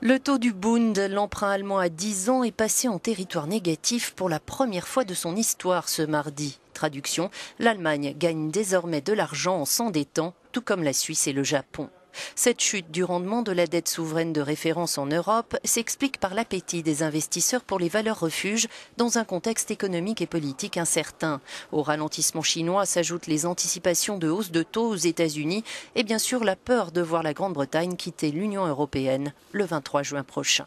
Le taux du Bund, l'emprunt allemand à 10 ans, est passé en territoire négatif pour la première fois de son histoire ce mardi. Traduction, l'Allemagne gagne désormais de l'argent en s'endettant, tout comme la Suisse et le Japon. Cette chute du rendement de la dette souveraine de référence en Europe s'explique par l'appétit des investisseurs pour les valeurs refuges dans un contexte économique et politique incertain. Au ralentissement chinois s'ajoutent les anticipations de hausse de taux aux États-Unis et bien sûr la peur de voir la Grande-Bretagne quitter l'Union européenne le 23 juin prochain.